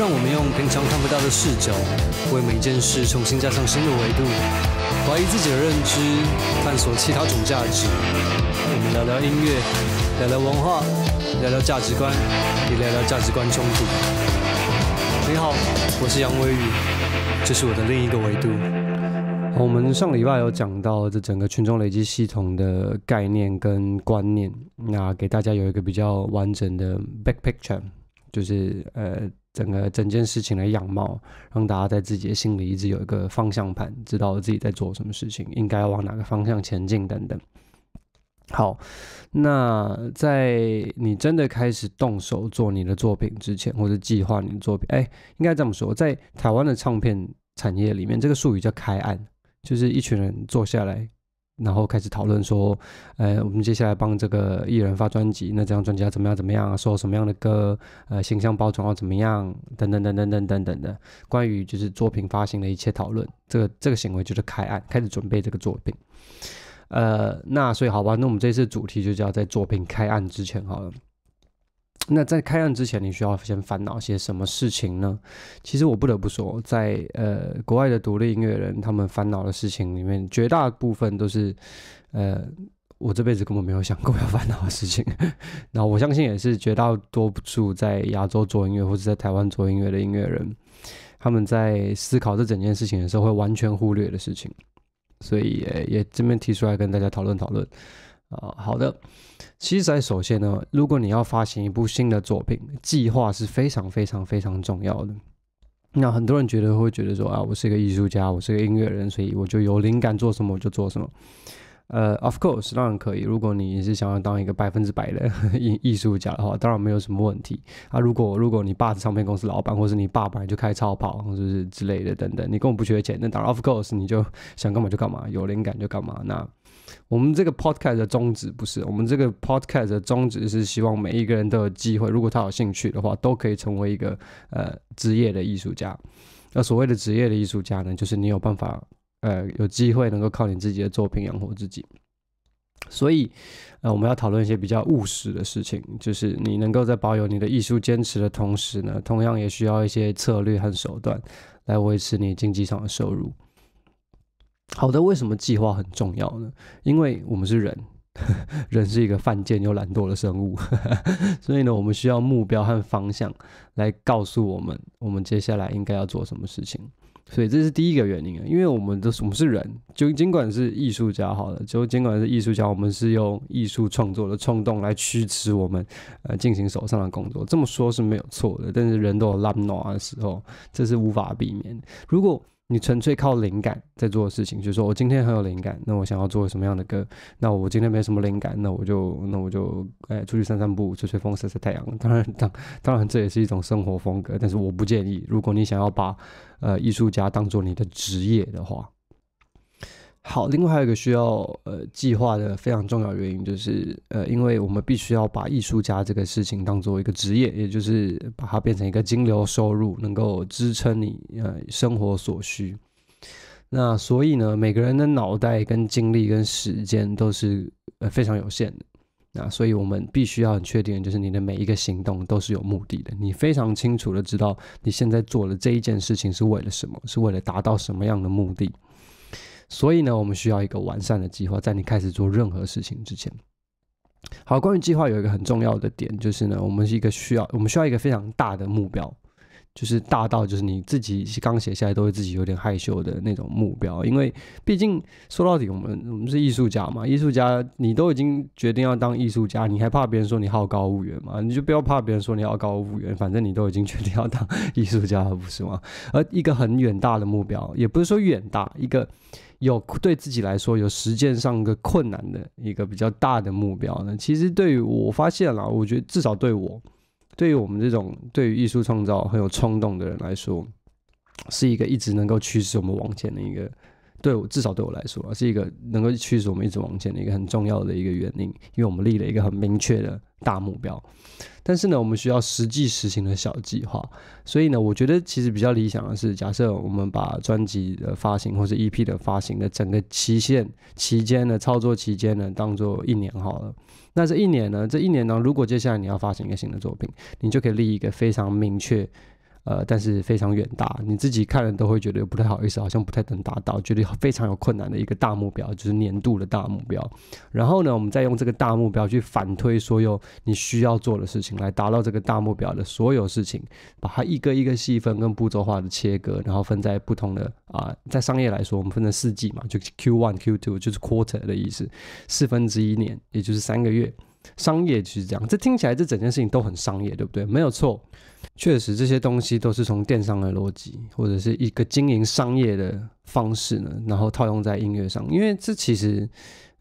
让我们用平常看不到的视角，为每一件事重新加上新的维度，怀疑自己的认知，探索其他种价值。我们聊聊音乐，聊聊文化，聊聊价值观，也聊聊价值观冲突。你好，我是杨伟宇，这是我的另一个维度。我们上礼拜有讲到这整个群众累积系统的概念跟观念，那给大家有一个比较完整的 back picture。就是呃，整个整件事情的样貌，让大家在自己的心里一直有一个方向盘，知道自己在做什么事情，应该要往哪个方向前进等等。好，那在你真的开始动手做你的作品之前，或者计划你的作品，哎，应该这么说，在台湾的唱片产业里面，这个术语叫开案，就是一群人坐下来。然后开始讨论说，呃，我们接下来帮这个艺人发专辑，那这张专辑要怎么样怎么样，说什么样的歌，呃，形象包装要怎么样，等等等等等等等等，关于就是作品发行的一切讨论，这个这个行为就是开案，开始准备这个作品，呃，所以好吧，那我们这次主题就叫在作品开案之前好了。那在开案之前，你需要先烦恼些什么事情呢？其实我不得不说，在呃国外的独立音乐人，他们烦恼的事情里面，绝大部分都是，呃我这辈子根本没有想过要烦恼的事情。那 我相信也是绝大多数在亚洲做音乐或者在台湾做音乐的音乐人，他们在思考这整件事情的时候，会完全忽略的事情。所以也也这边提出来跟大家讨论讨论。啊，好的。其实，在首先呢，如果你要发行一部新的作品，计划是非常非常非常重要的。那很多人觉得会觉得说啊，我是一个艺术家，我是个音乐人，所以我就有灵感做什么我就做什么。呃，of course，当然可以。如果你是想要当一个百分之百的 艺艺术家的话，当然没有什么问题。啊，如果如果你爸是唱片公司老板，或是你爸本来就开超跑，者是之类的等等，你根本不缺钱，那当然，of course，你就想干嘛就干嘛，有灵感就干嘛。那我们这个 podcast 的宗旨不是，我们这个 podcast 的宗旨是希望每一个人都有机会，如果他有兴趣的话，都可以成为一个呃职业的艺术家。那所谓的职业的艺术家呢，就是你有办法呃有机会能够靠你自己的作品养活自己。所以呃我们要讨论一些比较务实的事情，就是你能够在保有你的艺术坚持的同时呢，同样也需要一些策略和手段来维持你经济上的收入。好的，为什么计划很重要呢？因为我们是人，人是一个犯贱又懒惰的生物，所以呢，我们需要目标和方向来告诉我们，我们接下来应该要做什么事情。所以这是第一个原因啊。因为我们的我们是人，就尽管是艺术家好了，就尽管是艺术家，我们是用艺术创作的冲动来驱使我们呃进行手上的工作。这么说是没有错的，但是人都有懒惰的时候，这是无法避免的。如果你纯粹靠灵感在做的事情，就是说我今天很有灵感，那我想要做什么样的歌？那我今天没什么灵感，那我就那我就哎出去散散步，吹吹风，晒晒太阳。当然当当然这也是一种生活风格，但是我不建议。如果你想要把呃艺术家当做你的职业的话。好，另外还有一个需要呃计划的非常重要原因就是呃，因为我们必须要把艺术家这个事情当做一个职业，也就是把它变成一个金流收入，能够支撑你呃生活所需。那所以呢，每个人的脑袋跟精力跟时间都是呃非常有限的。那所以我们必须要很确定，就是你的每一个行动都是有目的的，你非常清楚的知道你现在做的这一件事情是为了什么，是为了达到什么样的目的。所以呢，我们需要一个完善的计划，在你开始做任何事情之前。好，关于计划有一个很重要的点，就是呢，我们是一个需要，我们需要一个非常大的目标，就是大到就是你自己刚写下来都会自己有点害羞的那种目标。因为毕竟说到底，我们我们是艺术家嘛，艺术家你都已经决定要当艺术家，你还怕别人说你好高骛远吗？你就不要怕别人说你好高骛远，反正你都已经决定要当艺术家了，不是吗？而一个很远大的目标，也不是说远大，一个。有对自己来说有实践上个困难的一个比较大的目标呢？其实对于我发现了，我觉得至少对我，对于我们这种对于艺术创造很有冲动的人来说，是一个一直能够驱使我们往前的一个。对我至少对我来说，是一个能够驱使我们一直往前的一个很重要的一个原因，因为我们立了一个很明确的大目标。但是呢，我们需要实际实行的小计划。所以呢，我觉得其实比较理想的是，假设我们把专辑的发行或者 EP 的发行的整个期限期间呢，操作期间呢，当做一年好了。那这一年呢，这一年呢，如果接下来你要发行一个新的作品，你就可以立一个非常明确。呃，但是非常远大，你自己看了都会觉得不太好意思，好像不太能达到，觉得非常有困难的一个大目标，就是年度的大目标。然后呢，我们再用这个大目标去反推所有你需要做的事情，来达到这个大目标的所有事情，把它一个一个细分跟步骤化的切割，然后分在不同的啊，在商业来说，我们分成四季嘛，就 Q one、Q two 就是 quarter 的意思，四分之一年，也就是三个月。商业就是这样，这听起来这整件事情都很商业，对不对？没有错，确实这些东西都是从电商的逻辑或者是一个经营商业的方式呢，然后套用在音乐上。因为这其实，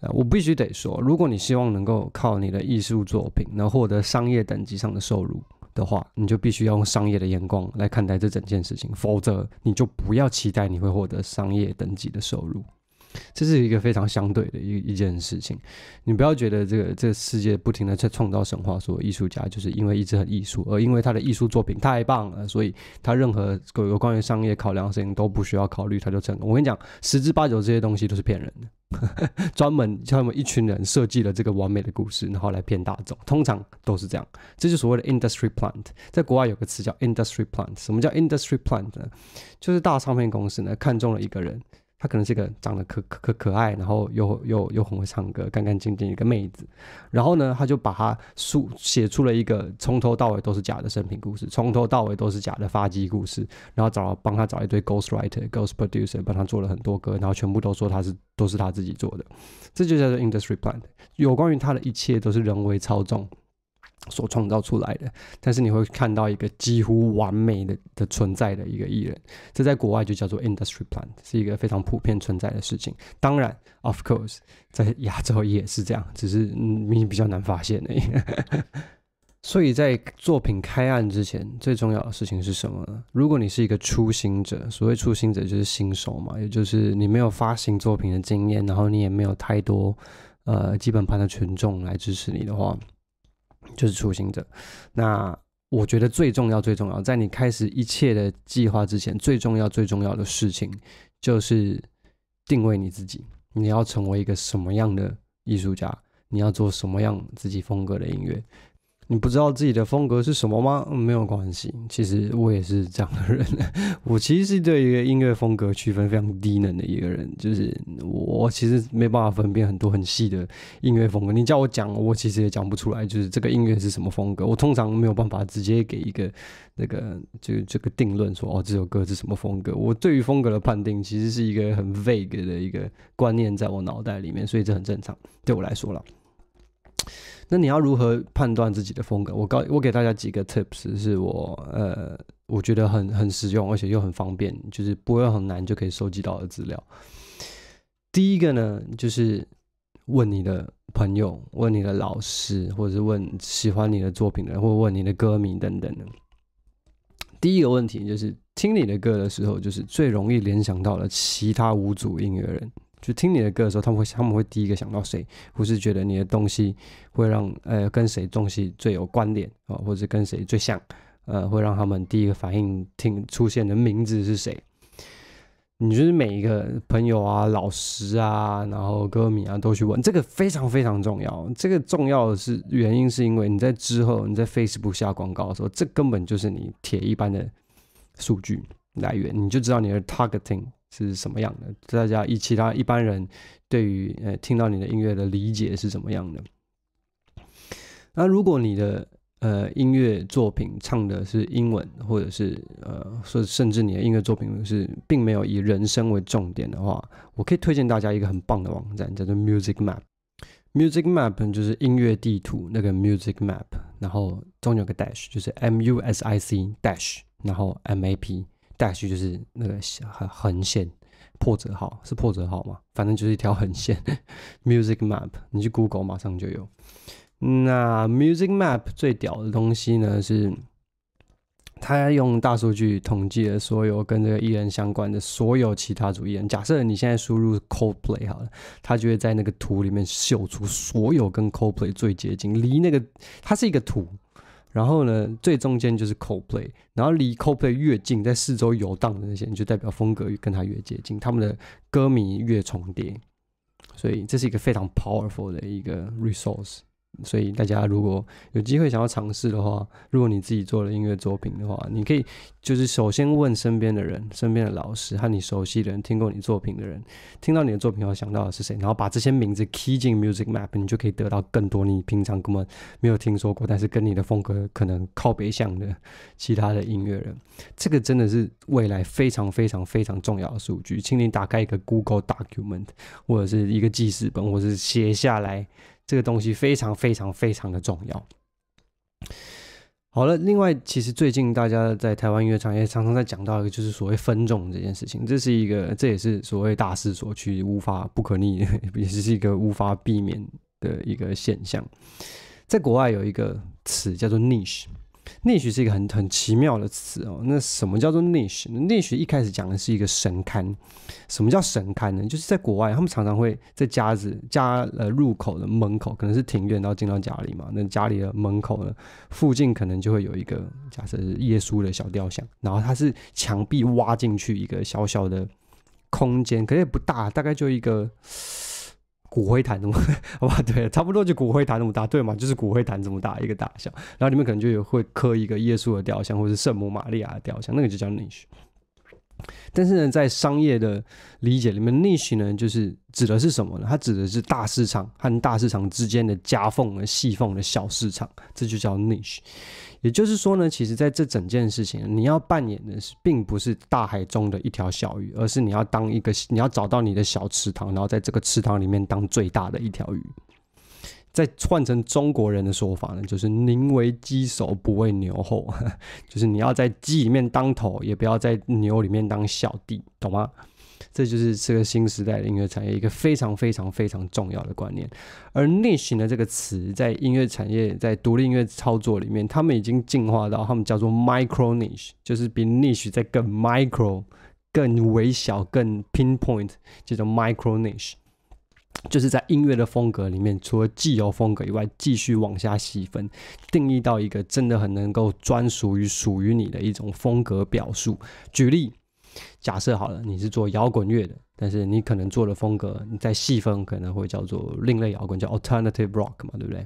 呃，我必须得说，如果你希望能够靠你的艺术作品能获得商业等级上的收入的话，你就必须要用商业的眼光来看待这整件事情，否则你就不要期待你会获得商业等级的收入。这是一个非常相对的一一件事情，你不要觉得这个这个世界不停的在创造神话，说艺术家就是因为一直很艺术，而因为他的艺术作品太棒了，所以他任何有关于商业考量的事情都不需要考虑，他就成功。我跟你讲，十之八九这些东西都是骗人的，专门专门一群人设计了这个完美的故事，然后来骗大众，通常都是这样。这就所谓的 industry plant，在国外有个词叫 industry plant，什么叫 industry plant？呢，就是大唱片公司呢看中了一个人。她可能是一个长得可可可可爱，然后又又又很会唱歌，干干净净一个妹子。然后呢，他就把她书写出了一个从头到尾都是假的生平故事，从头到尾都是假的发迹故事。然后找帮他找一堆 ghost writer、ghost producer，帮他做了很多歌，然后全部都说他是都是他自己做的。这就叫做 industry plant，有关于他的一切都是人为操纵。所创造出来的，但是你会看到一个几乎完美的的存在的一个艺人，这在国外就叫做 industry plan，是一个非常普遍存在的事情。当然，of course，在亚洲也是这样，只是你比较难发现的。所以在作品开案之前，最重要的事情是什么呢？如果你是一个初心者，所谓初心者就是新手嘛，也就是你没有发行作品的经验，然后你也没有太多呃基本盘的群众来支持你的话。就是出行者。那我觉得最重要、最重要，在你开始一切的计划之前，最重要、最重要的事情就是定位你自己。你要成为一个什么样的艺术家？你要做什么样自己风格的音乐？你不知道自己的风格是什么吗？没有关系，其实我也是这样的人。我其实是对于音乐风格区分非常低能的一个人，就是我其实没办法分辨很多很细的音乐风格。你叫我讲，我其实也讲不出来，就是这个音乐是什么风格。我通常没有办法直接给一个那个就这个定论说哦这首歌是什么风格。我对于风格的判定其实是一个很 vague 的一个观念在我脑袋里面，所以这很正常，对我来说了。那你要如何判断自己的风格？我告我给大家几个 tips，是我呃我觉得很很实用，而且又很方便，就是不会很难就可以收集到的资料。第一个呢，就是问你的朋友、问你的老师，或者是问喜欢你的作品的，人，或问你的歌迷等等的。第一个问题就是听你的歌的时候，就是最容易联想到了其他五组音乐人。就听你的歌的时候，他们会他们会第一个想到谁，或是觉得你的东西会让呃跟谁东西最有关联啊，或者跟谁最像，呃，会让他们第一个反应听出现的名字是谁？你就是每一个朋友啊、老师啊、然后歌迷啊都去问，这个非常非常重要。这个重要的是原因是因为你在之后你在 Facebook 下广告的时候，这根本就是你铁一般的数据来源，你就知道你的 Targeting。是什么样的？大家以其他一般人对于呃听到你的音乐的理解是怎么样的？那如果你的呃音乐作品唱的是英文，或者是呃说甚至你的音乐作品是并没有以人声为重点的话，我可以推荐大家一个很棒的网站，叫做 Music Map。Music Map 就是音乐地图那个 Music Map，然后中间有个 dash，就是 M U S I C dash，然后 M A P。大去就是那个横线破折号，是破折号吗？反正就是一条横线。Music Map，你去 Google 马上就有。那 Music Map 最屌的东西呢，是它用大数据统计了所有跟这个艺人相关的所有其他主艺人。假设你现在输入 Coldplay 好了，它就会在那个图里面秀出所有跟 Coldplay 最接近，离那个它是一个图。然后呢，最中间就是 Coldplay，然后离 Coldplay 越近，在四周游荡的那些，就代表风格越跟他越接近，他们的歌迷越重叠，所以这是一个非常 powerful 的一个 resource。所以大家如果有机会想要尝试的话，如果你自己做了音乐作品的话，你可以就是首先问身边的人、身边的老师和你熟悉的人、听过你作品的人，听到你的作品后想到的是谁，然后把这些名字 key 进 Music Map，你就可以得到更多你平常根本没有听说过，但是跟你的风格可能靠北向的其他的音乐人。这个真的是未来非常非常非常重要的数据。请你打开一个 Google Document 或者是一个记事本，或是写下来。这个东西非常非常非常的重要。好了，另外，其实最近大家在台湾音乐产业常常在讲到一个，就是所谓分众这件事情，这是一个，这也是所谓大势所趋，无法不可逆，也是一个无法避免的一个现象。在国外有一个词叫做 niche。内许是一个很很奇妙的词哦。那什么叫做内许？内许一开始讲的是一个神龛。什么叫神龛呢？就是在国外，他们常常会在家子家呃入口的门口，可能是庭院，然后进到家里嘛。那家里的门口呢，附近可能就会有一个，假设是耶稣的小雕像。然后它是墙壁挖进去一个小小的空间，可是也不大，大概就一个。骨灰坛那么 好吧，对，差不多就骨灰坛那么大，对嘛？就是骨灰坛这么大一个大小，然后里面可能就会刻一个耶稣的雕像，或者是圣母玛利亚的雕像，那个就叫 niche。但是呢，在商业的理解里面，niche 呢就是指的是什么呢？它指的是大市场和大市场之间的夹缝和细缝的小市场，这就叫 niche。也就是说呢，其实在这整件事情，你要扮演的是，并不是大海中的一条小鱼，而是你要当一个，你要找到你的小池塘，然后在这个池塘里面当最大的一条鱼。再换成中国人的说法呢，就是宁为鸡首不为牛后，就是你要在鸡里面当头，也不要在牛里面当小弟，懂吗？这就是这个新时代的音乐产业一个非常非常非常重要的观念。而 niche 的这个词在音乐产业，在独立音乐操作里面，他们已经进化到他们叫做 micro niche，就是比 niche 在更 micro、更微小、更 pinpoint 这种 micro niche，就是在音乐的风格里面，除了既有风格以外，继续往下细分，定义到一个真的很能够专属于属于你的一种风格表述。举例。假设好了，你是做摇滚乐的，但是你可能做的风格，你在细分可能会叫做另类摇滚，叫 alternative rock 嘛，对不对？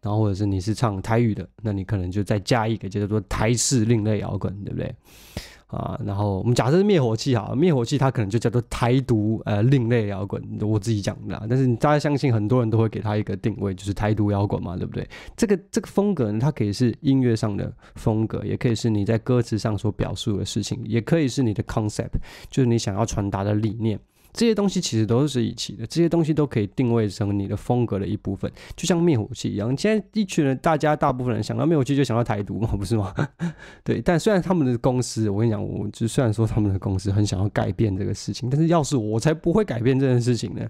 然后或者是你是唱台语的，那你可能就再加一个，叫做台式另类摇滚，对不对？啊，然后我们假设是灭火器哈，灭火器它可能就叫做台独呃另类摇滚，我自己讲的，但是大家相信很多人都会给它一个定位，就是台独摇滚嘛，对不对？这个这个风格呢，它可以是音乐上的风格，也可以是你在歌词上所表述的事情，也可以是你的 concept，就是你想要传达的理念。这些东西其实都是一起的，这些东西都可以定位成你的风格的一部分，就像灭火器一样。现在一群人，大家大部分人想到灭火器就想到台独嘛，不是吗？对，但虽然他们的公司，我跟你讲，我就虽然说他们的公司很想要改变这个事情，但是要是我，我才不会改变这件事情呢。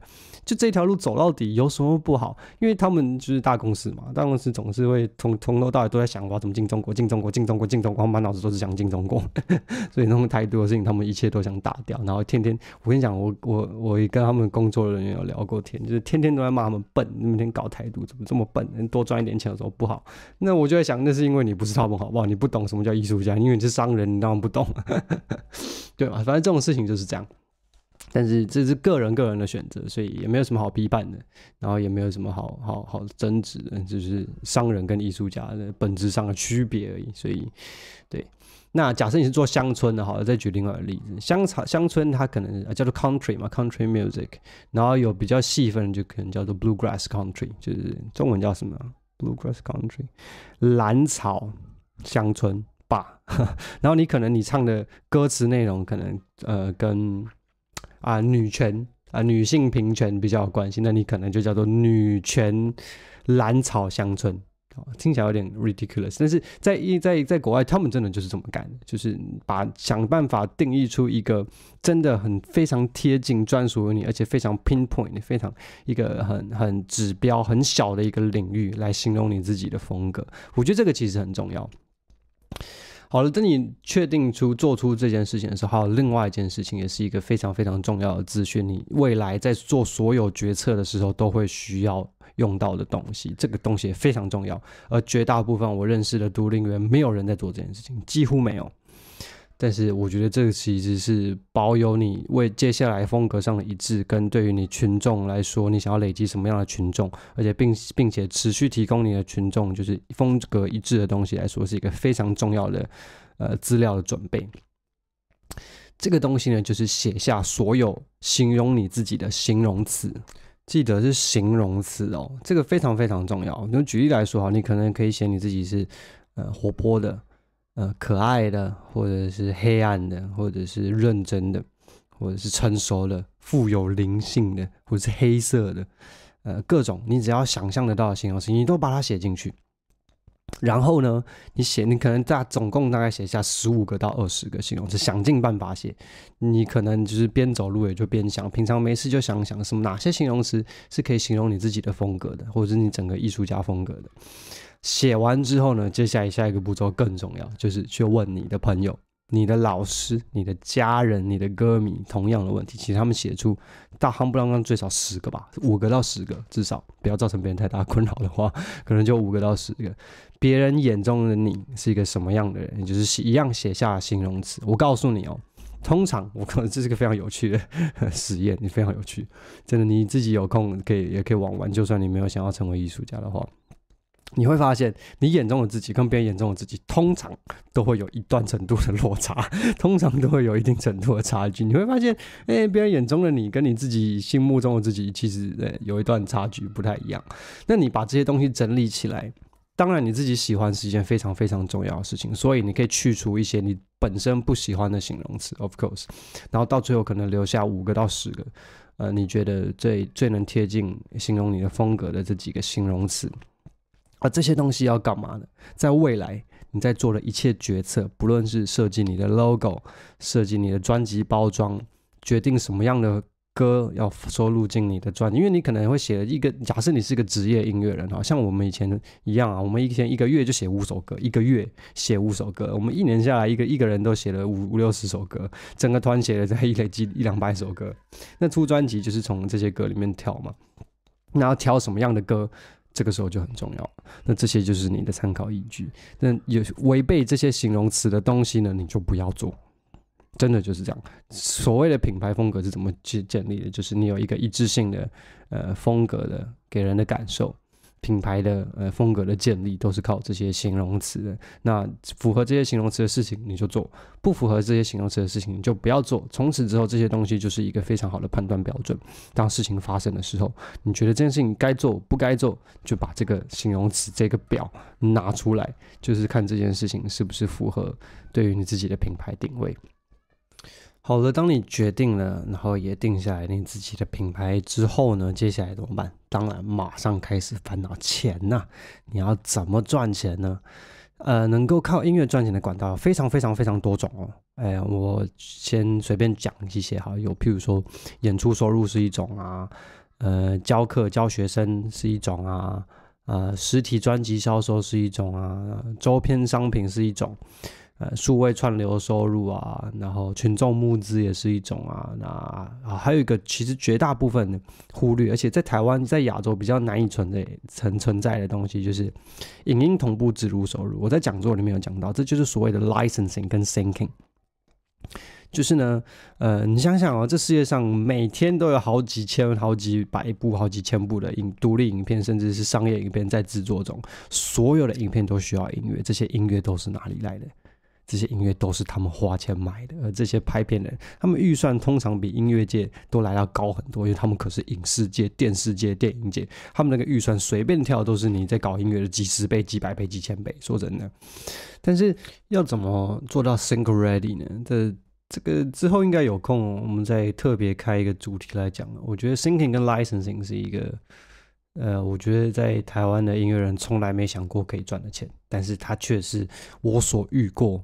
就这条路走到底有什么不好？因为他们就是大公司嘛，大公司总是会从从头到尾都在想，我要怎么进中国，进中国，进中国，进中国，满脑子都是想进中国，所以们台独的事情，他们一切都想打掉，然后天天我跟你讲，我。我我也跟他们工作人员有聊过天，就是天天都在骂他们笨，每天搞态度，怎么这么笨？能多赚一点钱有什么不好，那我就在想，那是因为你不是他们好不好？你不懂什么叫艺术家，因为你是商人，你当然不懂，对吧？反正这种事情就是这样，但是这是个人个人的选择，所以也没有什么好批判的，然后也没有什么好好好争执的，就是商人跟艺术家的本质上的区别而已，所以，对。那假设你是做乡村的哈，再举另外一个例子，乡草乡村它可能叫做 country 嘛，country music，然后有比较细分就可能叫做 bluegrass country，就是中文叫什么？bluegrass country，蓝草乡村吧。然后你可能你唱的歌词内容可能呃跟啊女权啊女性平权比较有关系，那你可能就叫做女权蓝草乡村。听起来有点 ridiculous，但是在一在在国外，他们真的就是这么干的，就是把想办法定义出一个真的很非常贴近专属于你，而且非常 pinpoint，非常一个很很指标很小的一个领域来形容你自己的风格。我觉得这个其实很重要。好了，当你确定出做出这件事情的时候，还有另外一件事情，也是一个非常非常重要的资讯，你未来在做所有决策的时候都会需要。用到的东西，这个东西也非常重要。而绝大部分我认识的独行员，没有人在做这件事情，几乎没有。但是，我觉得这个其实是保有你为接下来风格上的一致，跟对于你群众来说，你想要累积什么样的群众，而且并并且持续提供你的群众，就是风格一致的东西来说，是一个非常重要的呃资料的准备。这个东西呢，就是写下所有形容你自己的形容词。记得是形容词哦，这个非常非常重要。就举例来说哈，你可能可以写你自己是，呃，活泼的，呃，可爱的，或者是黑暗的，或者是认真的，或者是成熟的，富有灵性的，或者是黑色的，呃，各种你只要想象得到的形容词，你都把它写进去。然后呢，你写，你可能大总共大概写下十五个到二十个形容词，想尽办法写。你可能就是边走路也就边想，平常没事就想想什么哪些形容词是可以形容你自己的风格的，或者是你整个艺术家风格的。写完之后呢，接下来下一个步骤更重要，就是去问你的朋友。你的老师、你的家人、你的歌迷，同样的问题，其实他们写出大夯不啷当最少十个吧，五个到十个，至少不要造成别人太大困扰的话，可能就五个到十个。别人眼中的你是一个什么样的人，就是一样写下形容词。我告诉你哦，通常我可能这是个非常有趣的实验，你非常有趣，真的，你自己有空可以也可以玩玩，就算你没有想要成为艺术家的话。你会发现，你眼中的自己跟别人眼中的自己，通常都会有一段程度的落差，通常都会有一定程度的差距。你会发现，哎，别人眼中的你跟你自己心目中的自己，其实呃有一段差距，不太一样。那你把这些东西整理起来，当然你自己喜欢是一件非常非常重要的事情，所以你可以去除一些你本身不喜欢的形容词，of course，然后到最后可能留下五个到十个，呃，你觉得最最能贴近形容你的风格的这几个形容词。啊，这些东西要干嘛呢？在未来，你在做的一切决策，不论是设计你的 logo，设计你的专辑包装，决定什么样的歌要收录进你的专辑，因为你可能会写一个，假设你是一个职业音乐人好像我们以前一样啊，我们以前一个月就写五首歌，一个月写五首歌，我们一年下来，一个一个人都写了五五六十首歌，整个团写了才一累积一两百首歌，那出专辑就是从这些歌里面挑嘛，那要挑什么样的歌？这个时候就很重要。那这些就是你的参考依据。那有违背这些形容词的东西呢，你就不要做。真的就是这样。所谓的品牌风格是怎么去建立的？就是你有一个一致性的呃风格的给人的感受。品牌的呃风格的建立都是靠这些形容词的，那符合这些形容词的事情你就做，不符合这些形容词的事情你就不要做。从此之后这些东西就是一个非常好的判断标准。当事情发生的时候，你觉得这件事情该做不该做，就把这个形容词这个表拿出来，就是看这件事情是不是符合对于你自己的品牌定位。好了，当你决定了，然后也定下来你自己的品牌之后呢，接下来怎么办？当然，马上开始烦恼钱呐！你要怎么赚钱呢？呃，能够靠音乐赚钱的管道非常非常非常多种哦。哎，我先随便讲一些哈，有譬如说演出收入是一种啊，呃，教课教学生是一种啊，呃，实体专辑销售是一种啊，周边商品是一种。呃，数位串流收入啊，然后群众募资也是一种啊。那啊，还有一个其实绝大部分的忽略，而且在台湾、在亚洲比较难以存在、存存在的东西，就是影音同步植入收入。我在讲座里面有讲到，这就是所谓的 licensing 跟 syncing。就是呢，呃，你想想哦，这世界上每天都有好几千、好几百部、好几千部的影独立影片，甚至是商业影片在制作中。所有的影片都需要音乐，这些音乐都是哪里来的？这些音乐都是他们花钱买的，而这些拍片人，他们预算通常比音乐界都来到高很多，因为他们可是影视界、电视界、电影界，他们那个预算随便跳都是你在搞音乐的几十倍、几百倍、几千倍。说真的，但是要怎么做到 s y n c r r a d y 呢？这这个之后应该有空，我们再特别开一个主题来讲我觉得 s i n k i n g 跟 licensing 是一个，呃，我觉得在台湾的音乐人从来没想过可以赚的钱，但是他却是我所遇过。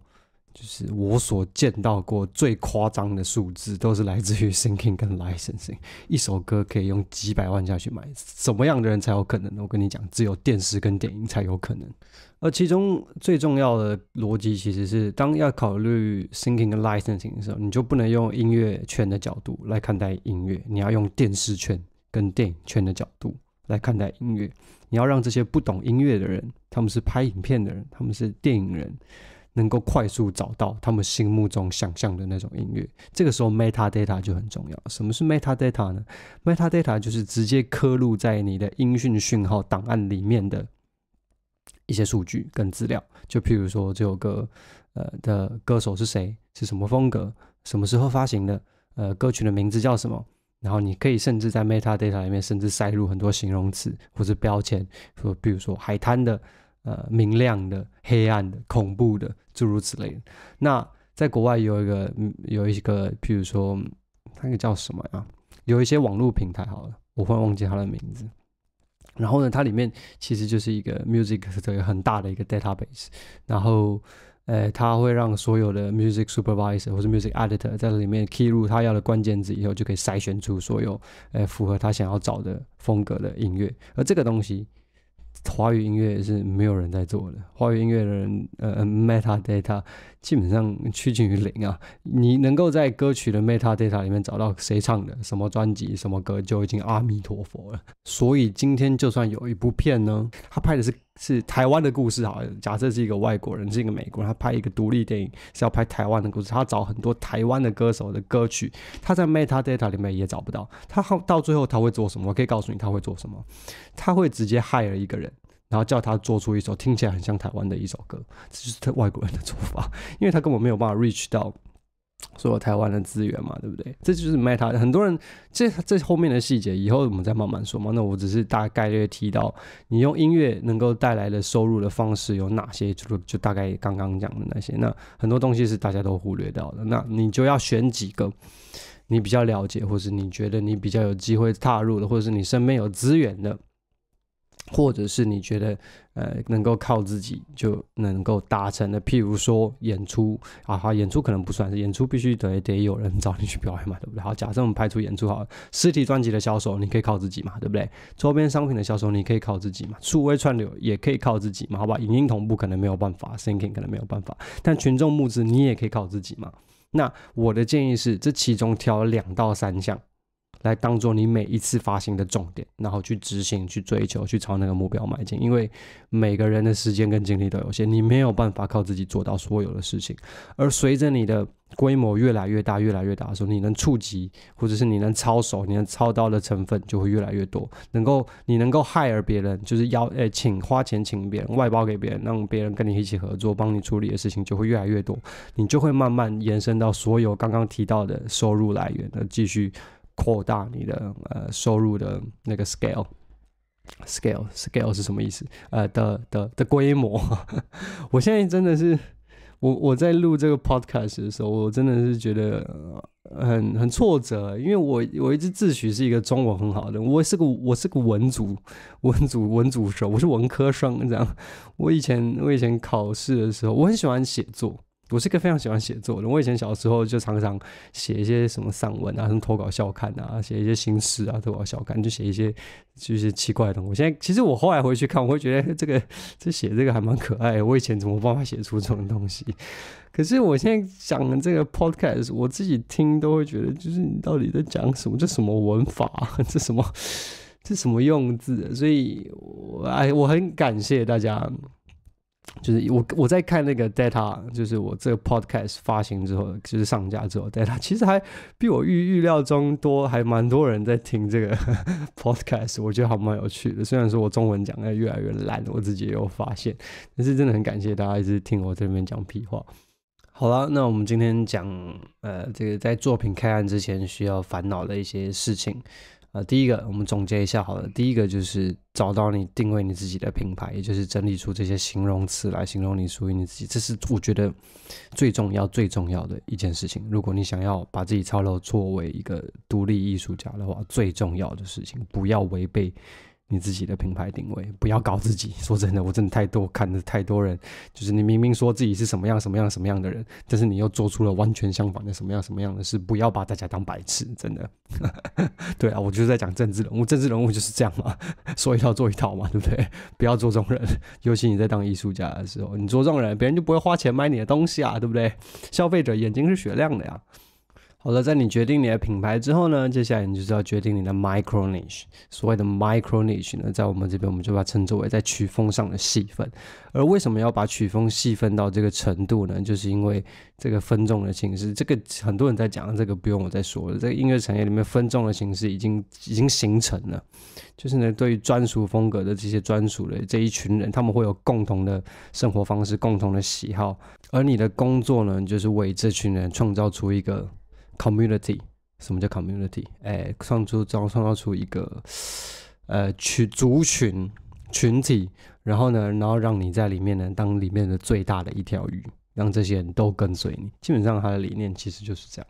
就是我所见到过最夸张的数字，都是来自于 h i n k i n g 跟 licensing。一首歌可以用几百万下去买，什么样的人才有可能？呢？我跟你讲，只有电视跟电影才有可能。而其中最重要的逻辑，其实是当要考虑 h i n k i n g 跟 licensing 的时候，你就不能用音乐圈的角度来看待音乐，你要用电视圈跟电影圈的角度来看待音乐。你要让这些不懂音乐的人，他们是拍影片的人，他们是电影人。能够快速找到他们心目中想象的那种音乐，这个时候 metadata 就很重要。什么是 metadata 呢？metadata 就是直接刻录在你的音讯讯号档案里面的一些数据跟资料。就譬如说，这首歌，呃的歌手是谁？是什么风格？什么时候发行的？呃，歌曲的名字叫什么？然后你可以甚至在 metadata 里面，甚至塞入很多形容词或是标签，说，比如说海滩的。呃，明亮的、黑暗的、恐怖的，诸如此类的。那在国外有一个，有一个，比如说，那个叫什么呀？有一些网络平台，好了，我会忘记它的名字。然后呢，它里面其实就是一个 music 的很大的一个 database。然后，呃，它会让所有的 music supervisor 或者 music editor 在里面 key 入他要的关键字以后，就可以筛选出所有，呃，符合他想要找的风格的音乐。而这个东西。华语音乐也是没有人在做的，华语音乐的人，呃，Meta Data。基本上趋近于零啊！你能够在歌曲的 metadata 里面找到谁唱的、什么专辑、什么歌，就已经阿弥陀佛了。所以今天就算有一部片呢，他拍的是是台湾的故事，好，假设是一个外国人，是一个美国人，他拍一个独立电影，是要拍台湾的故事，他找很多台湾的歌手的歌曲，他在 metadata 里面也找不到。他到最后他会做什么？我可以告诉你，他会做什么？他会直接害了一个人。然后叫他做出一首听起来很像台湾的一首歌，这就是外国人的做法，因为他根本没有办法 reach 到所有台湾的资源嘛，对不对？这就是 Meta 很多人这这后面的细节，以后我们再慢慢说嘛。那我只是大概率提到，你用音乐能够带来的收入的方式有哪些？就就大概刚刚讲的那些。那很多东西是大家都忽略掉的。那你就要选几个你比较了解，或是你觉得你比较有机会踏入的，或者是你身边有资源的。或者是你觉得，呃，能够靠自己就能够达成的，譬如说演出，啊哈，演出可能不算，演出必须得得有人找你去表演嘛，对不对？好，假设我们排除演出，好，实体专辑的销售你可以靠自己嘛，对不对？周边商品的销售你可以靠自己嘛，数位串流也可以靠自己嘛，好吧？影音同步可能没有办法 h i n k i n g 可能没有办法，但群众募资你也可以靠自己嘛。那我的建议是，这其中挑两到三项。来当做你每一次发行的重点，然后去执行、去追求、去朝那个目标迈进。因为每个人的时间跟精力都有限，你没有办法靠自己做到所有的事情。而随着你的规模越来越大、越来越大的时候，你能触及或者是你能操守、你能操刀的成分就会越来越多。能够你能够害而别人，就是要诶请花钱请别人外包给别人，让别人跟你一起合作，帮你处理的事情就会越来越多。你就会慢慢延伸到所有刚刚提到的收入来源，而继续。扩大你的呃收入的那个 scale，scale scale 是什么意思？呃的的的规模。我现在真的是，我我在录这个 podcast 的时候，我真的是觉得很很挫折，因为我我一直自诩是一个中文很好的，我是个我是个文组文组文组手，我是文科生这样。我以前我以前考试的时候，我很喜欢写作。我是一个非常喜欢写作的。我以前小时候就常常写一些什么散文啊，什么投稿笑刊啊，写一些新诗啊，投稿笑刊，就写一些就是奇怪的。我现在其实我后来回去看，我会觉得这个这写这个还蛮可爱。我以前怎么办法写出这种东西？可是我现在讲这个 podcast，我自己听都会觉得，就是你到底在讲什么？这什么文法？这什么这什么用字？所以，我哎，我很感谢大家。就是我我在看那个 data，就是我这个 podcast 发行之后，就是上架之后，data 其实还比我预预料中多，还蛮多人在听这个 podcast，我觉得还蛮有趣的。虽然说我中文讲，的越来越烂，我自己也有发现，但是真的很感谢大家一直听我这边讲屁话。好了，那我们今天讲，呃，这个在作品开案之前需要烦恼的一些事情。呃，第一个，我们总结一下，好了，第一个就是找到你定位你自己的品牌，也就是整理出这些形容词来形容你属于你自己，这是我觉得最重要、最重要的一件事情。如果你想要把自己操劳作为一个独立艺术家的话，最重要的事情，不要违背。你自己的品牌定位，不要搞自己。说真的，我真的太多看的太多人，就是你明明说自己是什么样什么样什么样的人，但是你又做出了完全相反的什么样什么样的事。不要把大家当白痴，真的。对啊，我就是在讲政治人物，政治人物就是这样嘛，说一套做一套嘛，对不对？不要做这种人，尤其你在当艺术家的时候，你做这种人，别人就不会花钱买你的东西啊，对不对？消费者眼睛是雪亮的呀。好了，在你决定你的品牌之后呢，接下来你就是要决定你的 micro niche。所谓的 micro niche 呢，在我们这边我们就把它称作为在曲风上的细分。而为什么要把曲风细分到这个程度呢？就是因为这个分众的形式，这个很多人在讲，这个不用我再说了。这个音乐产业里面分众的形式已经已经形成了，就是呢，对于专属风格的这些专属的这一群人，他们会有共同的生活方式、共同的喜好，而你的工作呢，就是为这群人创造出一个。Community，什么叫 Community？哎，创造造创造出一个呃群族群群体，然后呢，然后让你在里面呢，当里面的最大的一条鱼，让这些人都跟随你。基本上他的理念其实就是这样。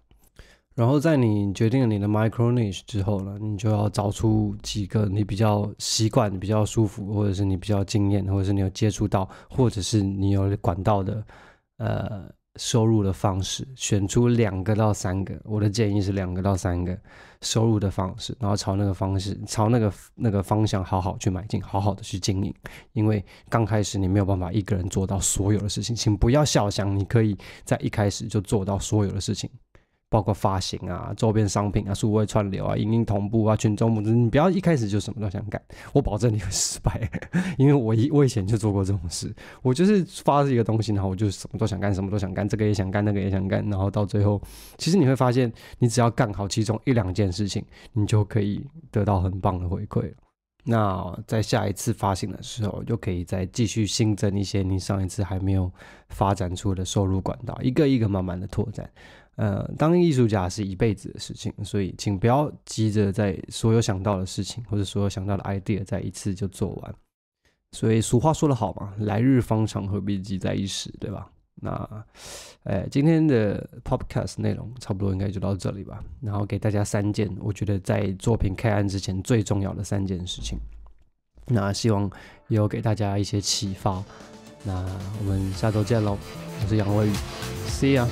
然后在你决定了你的 micro niche 之后呢，你就要找出几个你比较习惯、比较舒服，或者是你比较经验，或者是你有接触到，或者是你有管道的呃。收入的方式，选出两个到三个。我的建议是两个到三个收入的方式，然后朝那个方式，朝那个那个方向好好去买进，好好的去经营。因为刚开始你没有办法一个人做到所有的事情，请不要小想，你可以在一开始就做到所有的事情。包括发行啊、周边商品啊、数位串流啊、影音同步啊、群众募资，你不要一开始就什么都想干，我保证你会失败，因为我以我以前就做过这种事，我就是发一个东西，然后我就什么都想干，什么都想干，这个也想干，那个也想干，然后到最后，其实你会发现，你只要干好其中一两件事情，你就可以得到很棒的回馈了。那在下一次发行的时候，就可以再继续新增一些你上一次还没有发展出的收入管道，一个一个慢慢的拓展。呃，当艺术家是一辈子的事情，所以请不要急着在所有想到的事情或者所有想到的 idea 在一次就做完。所以俗话说得好嘛，来日方长，何必急在一时，对吧？那，诶，今天的 Podcast 内容差不多应该就到这里吧。然后给大家三件，我觉得在作品开案之前最重要的三件事情。那希望也有给大家一些启发。那我们下周见喽，我是杨威宇，See ya。